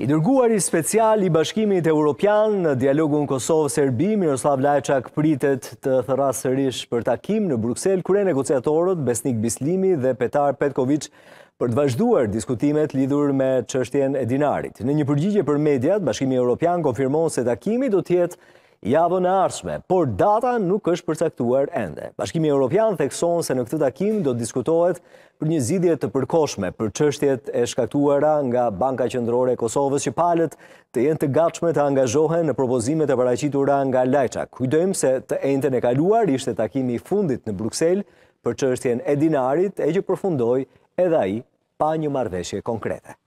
I dërguari special i bashkimit europian në dialogun Kosovë-Serbi, Miroslav Lajçak pritet të thërasërish për takim në Bruxelles, kure negociatorët Besnik Bislimi dhe Petar Petkoviç për të vazhduar diskutimet lidhur me qështjen e dinarit. Në një përgjigje për mediat, bashkimi europian konfirmon se takimi do tjetë javën e arshme, por data nuk është përcaktuar ende. Bashkimi Europian thekson se në këtë takim do të diskutohet për një zidje të përkoshme për qështjet e shkaktuara nga Banka Qëndrore Kosovës që palët të jenë të gatshme të angazhohen në propozimet e paracitura nga Lajqa. Kujdojmë se të ejnë të nekaluar ishte takimi fundit në Bruxelles për qështjen e dinarit e që përfundoj edhe i pa një marveshje konkrete.